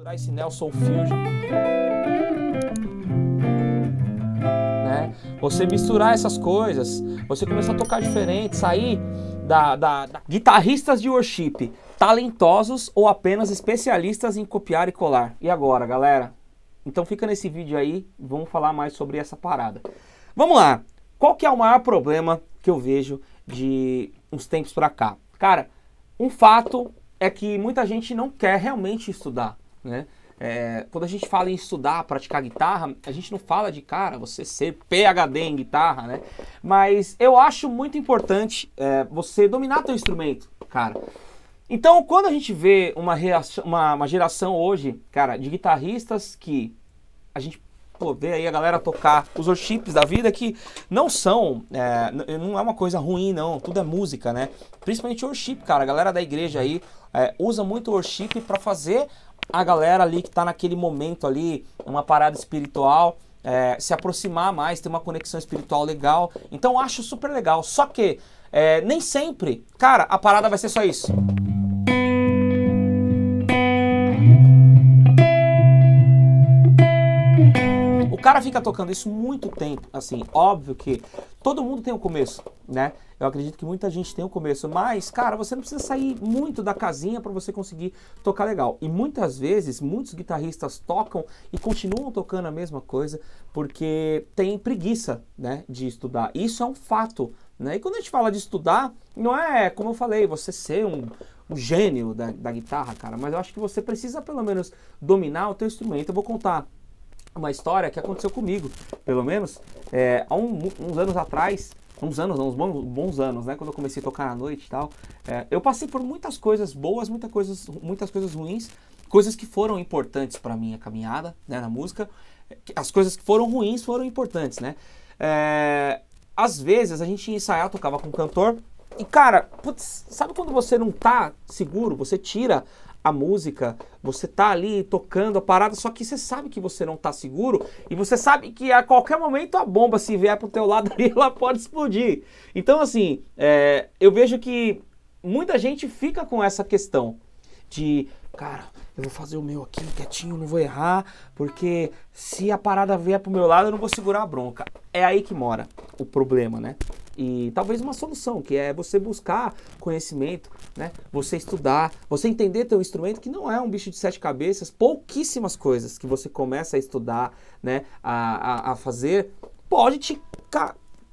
capturar esse Nelson Fusion. Né? Você misturar essas coisas, você começar a tocar diferente, sair da, da, da, guitarristas de worship, talentosos ou apenas especialistas em copiar e colar. E agora, galera? Então fica nesse vídeo aí, vamos falar mais sobre essa parada. Vamos lá. Qual que é o maior problema que eu vejo de uns tempos pra cá? Cara, um fato é que muita gente não quer realmente estudar né? É, quando a gente fala em estudar, praticar guitarra, a gente não fala de cara você ser PhD em guitarra, né? Mas eu acho muito importante é, você dominar teu instrumento, cara. Então, quando a gente vê uma, uma, uma, geração hoje, cara, de guitarristas que a gente vê aí a galera tocar os worships da vida que não são, é, não é uma coisa ruim, não, tudo é música, né? Principalmente worship, cara, a galera da igreja aí é, usa muito worship para fazer a galera ali que está naquele momento ali, uma parada espiritual, é, se aproximar mais, ter uma conexão espiritual legal. Então acho super legal. Só que é, nem sempre, cara, a parada vai ser só isso. O cara fica tocando isso muito tempo, assim, óbvio que todo mundo tem um começo, né? Eu acredito que muita gente tem o começo, mas, cara, você não precisa sair muito da casinha para você conseguir tocar legal. E muitas vezes, muitos guitarristas tocam e continuam tocando a mesma coisa porque tem preguiça, né, de estudar. Isso é um fato, né? E quando a gente fala de estudar, não é, como eu falei, você ser um um gênio da, da guitarra, cara, mas eu acho que você precisa pelo menos dominar o teu instrumento. Eu vou contar uma história que aconteceu comigo, pelo menos, é, há um, uns anos atrás, uns anos, uns bons, bons, anos, né? Quando eu comecei a tocar à noite e tal, é, eu passei por muitas coisas boas, muitas coisas, muitas coisas ruins, coisas que foram importantes para minha caminhada, né, na música. As coisas que foram ruins foram importantes, né? É, às vezes a gente ensaiava, tocava com o cantor e cara, putz, sabe quando você não tá seguro, você tira a música, você tá ali tocando a parada, só que você sabe que você não tá seguro e você sabe que a qualquer momento a bomba, se vier pro teu lado ali, ela pode explodir. Então, assim, é, eu vejo que muita gente fica com essa questão de, cara, eu vou fazer o meu aqui quietinho, não vou errar, porque se a parada vier pro meu lado, eu não vou segurar a bronca. É aí que mora o problema, né? E talvez uma solução, que é você buscar conhecimento, né? Você estudar, você entender teu instrumento, que não é um bicho de sete cabeças, pouquíssimas coisas que você começa a estudar, né? A, a, a fazer, pode te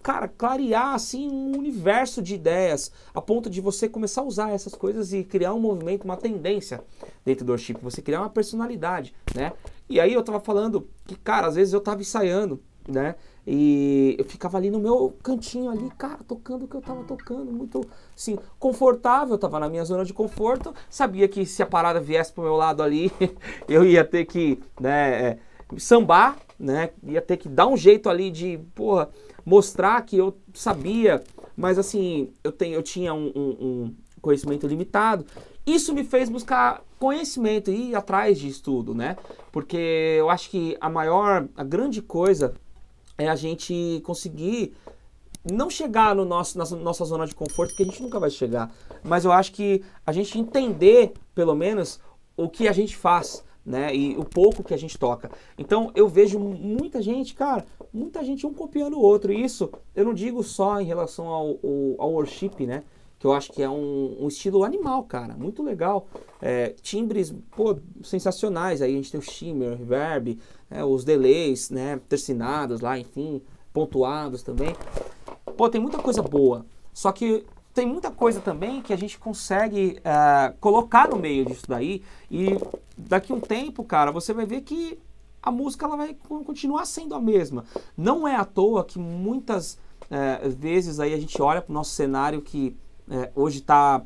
cara, clarear assim um universo de ideias, a ponto de você começar a usar essas coisas e criar um movimento, uma tendência dentro do chip, você criar uma personalidade, né? E aí eu tava falando que, cara, às vezes eu tava ensaiando, né? E eu ficava ali no meu cantinho ali, cara, tocando o que eu tava tocando, muito assim, confortável, eu tava na minha zona de conforto, sabia que se a parada viesse pro meu lado ali, eu ia ter que, né, é, sambar, né, ia ter que dar um jeito ali de, porra, mostrar que eu sabia, mas assim, eu, tenho, eu tinha um, um, um conhecimento limitado. Isso me fez buscar conhecimento e ir atrás de estudo, né? Porque eu acho que a maior, a grande coisa é a gente conseguir não chegar no nosso, na nossa zona de conforto, porque a gente nunca vai chegar. Mas eu acho que a gente entender, pelo menos, o que a gente faz, né? E o pouco que a gente toca. Então eu vejo muita gente, cara, muita gente um copiando o outro. E isso eu não digo só em relação ao, ao, ao worship, né? que eu acho que é um, um estilo animal, cara, muito legal. É, timbres, pô, sensacionais. Aí a gente tem o shimmer, o reverb, é, os delays, né, tercinados lá, enfim, pontuados também. Pô, tem muita coisa boa. Só que tem muita coisa também que a gente consegue é, colocar no meio disso daí e daqui um tempo, cara, você vai ver que a música ela vai continuar sendo a mesma. Não é à toa que muitas é, vezes aí a gente olha para o nosso cenário que é, hoje está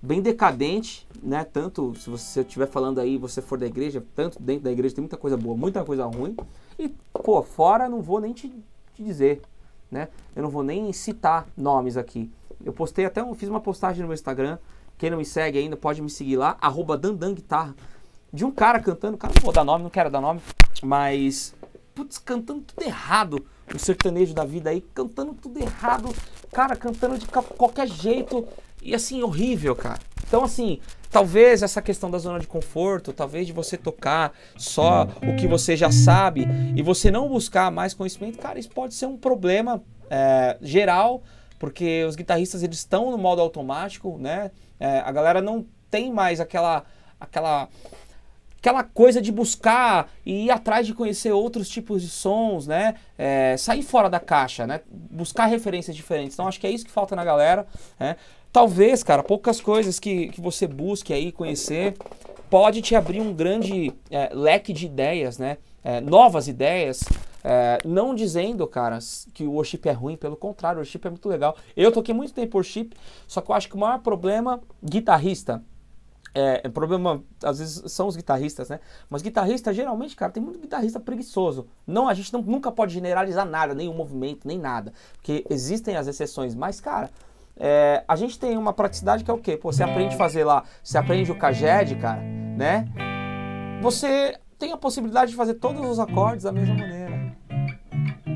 bem decadente, né? Tanto se você estiver falando aí, você for da igreja, tanto dentro da igreja tem muita coisa boa, muita coisa ruim. E, pô, fora não vou nem te, te dizer, né? Eu não vou nem citar nomes aqui. Eu postei até, um fiz uma postagem no meu Instagram. Quem não me segue ainda pode me seguir lá, arroba Dandanguitarra. De um cara cantando, cara, não vou dar nome, não quero dar nome, mas, putz, cantando tudo errado o sertanejo da vida aí, cantando tudo errado, cara, cantando de qualquer jeito e assim, horrível, cara. Então, assim, talvez essa questão da zona de conforto, talvez de você tocar só o que você já sabe e você não buscar mais conhecimento, cara, isso pode ser um problema é, geral, porque os guitarristas eles estão no modo automático, né? É, a galera não tem mais aquela aquela aquela coisa de buscar e ir atrás de conhecer outros tipos de sons, né? É, sair fora da caixa, né? Buscar referências diferentes. Então acho que é isso que falta na galera, né? Talvez, cara, poucas coisas que, que você busque aí conhecer pode te abrir um grande é, leque de ideias, né? É, novas ideias. É, não dizendo, cara, que o worship é ruim, pelo contrário, o worship é muito legal. Eu toquei muito tempo worship, só que eu acho que o maior problema, guitarrista, é, o é problema, às vezes, são os guitarristas, né? Mas guitarrista, geralmente, cara, tem muito guitarrista preguiçoso. Não, a gente não, nunca pode generalizar nada, nenhum movimento, nem nada. Porque existem as exceções, mas, cara, é, a gente tem uma praticidade que é o quê? Pô, você aprende a fazer lá, você aprende o Caged, cara, né? Você tem a possibilidade de fazer todos os acordes da mesma maneira.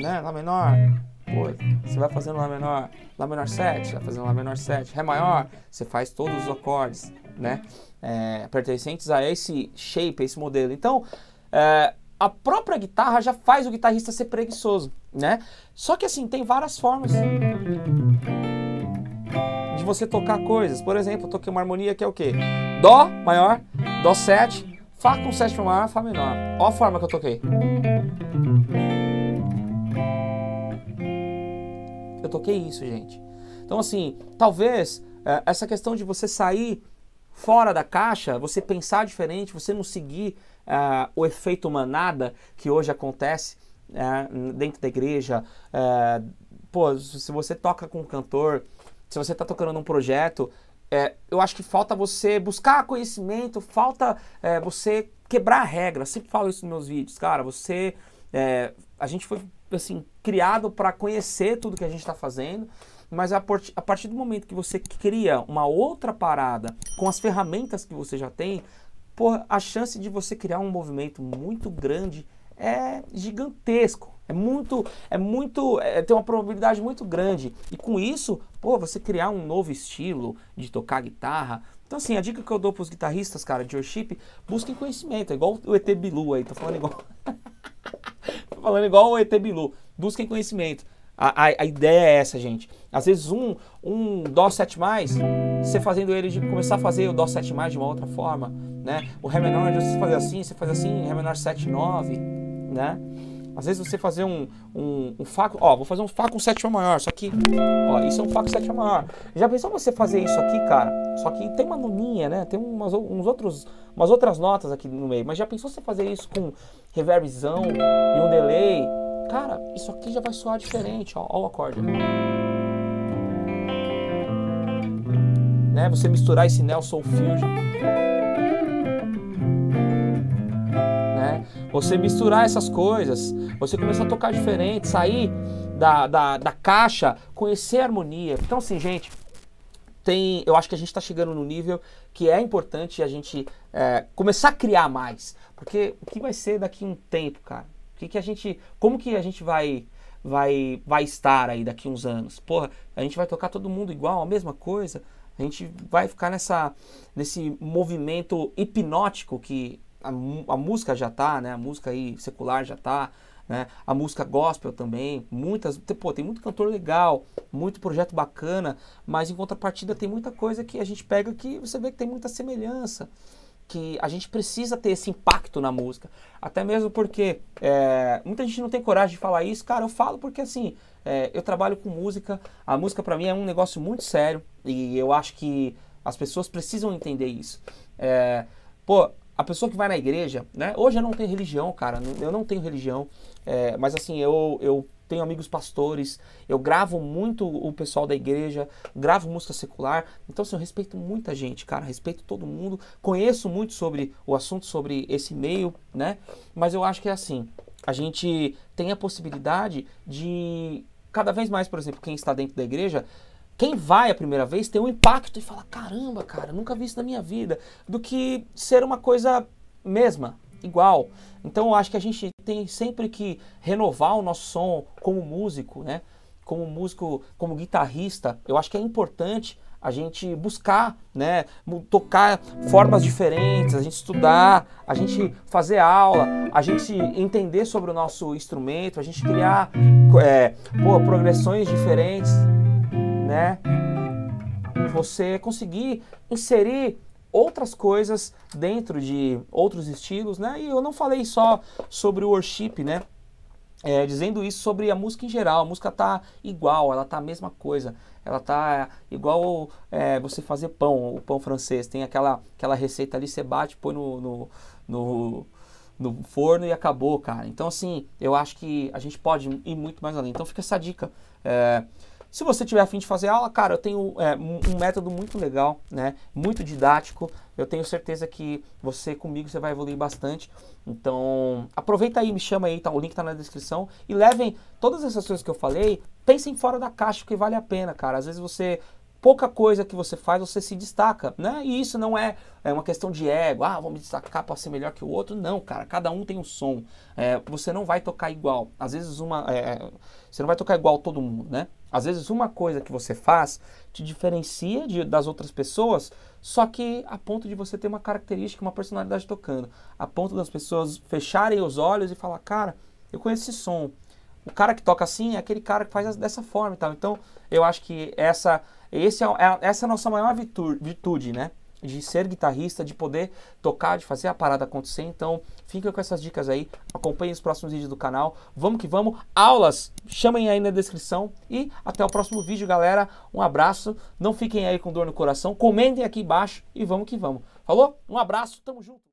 Né? Lá menor, pô, você vai fazendo Lá menor, Lá menor 7, vai fazendo Lá menor 7, Ré maior, você faz todos os acordes né? Uhum. É, pertencentes a esse shape, a esse modelo. Então, é, a própria guitarra já faz o guitarrista ser preguiçoso, né? Só que assim, tem várias formas de você tocar coisas. Por exemplo, eu toquei uma harmonia que é o quê? Dó maior, Dó 7, Fá com sétima maior, Fá menor. Ó a forma que eu toquei. Eu toquei isso, gente. Então, assim, talvez é, essa questão de você sair fora da caixa, você pensar diferente, você não seguir uh, o efeito manada que hoje acontece uh, dentro da igreja. Uh, pô, se você toca com um cantor, se você está tocando num projeto, é, eu acho que falta você buscar conhecimento, falta é, você quebrar a regra. Eu sempre falo isso nos meus vídeos, cara. Você. É, a gente foi assim criado para conhecer tudo que a gente está fazendo mas a, a partir do momento que você cria uma outra parada com as ferramentas que você já tem, porra, a chance de você criar um movimento muito grande é gigantesco. É muito, é muito, é, tem uma probabilidade muito grande. E com isso, pô, você criar um novo estilo de tocar guitarra. Então, assim, a dica que eu dou pros guitarristas, cara, de worship, busquem conhecimento. É igual o ET Bilu aí, tô falando igual. tô falando igual o ET Bilu. Busquem conhecimento. A, a, a ideia é essa, gente. Às vezes um, um Dó 7 mais, você fazendo ele de começar a fazer o Dó 7 mais de uma outra forma, né? O Ré menor, você fazer assim, você faz assim, Ré menor 7, 9, né? Às vezes você fazer um, um, um Fá, ó, vou fazer um Fá com sétima maior, só que, ó, isso é um Fá com sétima maior. Já pensou você fazer isso aqui, cara? Só que tem uma nuninha, né? Tem umas, uns outros, umas outras notas aqui no meio, mas já pensou você fazer isso com reverbzão e um delay? cara, isso aqui já vai soar diferente, ó, ó o acorde. Né? Você misturar esse Nelson Fusion. Né? Você misturar essas coisas, você começar a tocar diferente, sair da, da, da caixa, conhecer a harmonia. Então, assim, gente, tem, eu acho que a gente está chegando no nível que é importante a gente é, começar a criar mais. Porque o que vai ser daqui a um tempo, cara? que, que a gente, como que a gente vai vai vai estar aí daqui uns anos? Porra, a gente vai tocar todo mundo igual, a mesma coisa? A gente vai ficar nessa nesse movimento hipnótico que a, a música já tá, né? A música aí secular já tá, né? A música gospel também, muitas, pô, tem muito cantor legal, muito projeto bacana, mas em contrapartida tem muita coisa que a gente pega que você vê que tem muita semelhança que a gente precisa ter esse impacto na música. Até mesmo porque é, muita gente não tem coragem de falar isso. Cara, eu falo porque assim, é, eu trabalho com música. A música para mim é um negócio muito sério e eu acho que as pessoas precisam entender isso. É, pô, a pessoa que vai na igreja, né? Hoje eu não tenho religião, cara. Eu não tenho religião. É, mas assim, eu, eu tenho amigos pastores, eu gravo muito o pessoal da igreja, gravo música secular. Então, assim, eu respeito muita gente, cara, respeito todo mundo, conheço muito sobre o assunto, sobre esse meio, né? Mas eu acho que é assim, a gente tem a possibilidade de cada vez mais, por exemplo, quem está dentro da igreja, quem vai a primeira vez tem um impacto e fala: caramba, cara, nunca vi isso na minha vida, do que ser uma coisa mesma, igual. Então eu acho que a gente tem sempre que renovar o nosso som como músico, né? Como músico, como guitarrista, eu acho que é importante a gente buscar, né, tocar formas diferentes, a gente estudar, a gente fazer aula, a gente entender sobre o nosso instrumento, a gente criar é, pô, progressões diferentes, né? Você conseguir inserir outras coisas dentro de outros estilos, né? E eu não falei só sobre o worship, né? É, dizendo isso sobre a música em geral, a música tá igual, ela tá a mesma coisa, ela tá igual é, você fazer pão, o pão francês, tem aquela, aquela receita ali, você bate, põe no, no, no no forno e acabou, cara. Então, assim, eu acho que a gente pode ir muito mais além. Então, fica essa dica. É, se você tiver afim de fazer aula, cara, eu tenho é, um método muito legal, né? Muito didático. Eu tenho certeza que você comigo você vai evoluir bastante. Então, aproveita aí, me chama aí, tá? O link tá na descrição e levem todas essas coisas que eu falei, pensem fora da caixa, porque vale a pena, cara. Às vezes você pouca coisa que você faz você se destaca, né? E isso não é, é uma questão de ego, ah, vou me destacar para ser melhor que o outro. Não, cara, cada um tem um som. É, você não vai tocar igual. Às vezes uma. É, é, você não vai tocar igual todo mundo, né? Às vezes uma coisa que você faz te diferencia de, das outras pessoas, só que a ponto de você ter uma característica, uma personalidade tocando. A ponto das pessoas fecharem os olhos e falar, cara, eu conheço esse som. O cara que toca assim é aquele cara que faz dessa forma e tal. Então, eu acho que essa esse é, é, essa é a nossa maior virtude, né? De ser guitarrista, de poder tocar, de fazer a parada acontecer. Então, fiquem com essas dicas aí. Acompanhem os próximos vídeos do canal. Vamos que vamos. Aulas, chamem aí na descrição. E até o próximo vídeo, galera. Um abraço. Não fiquem aí com dor no coração. Comentem aqui embaixo e vamos que vamos. Falou? Um abraço, tamo junto.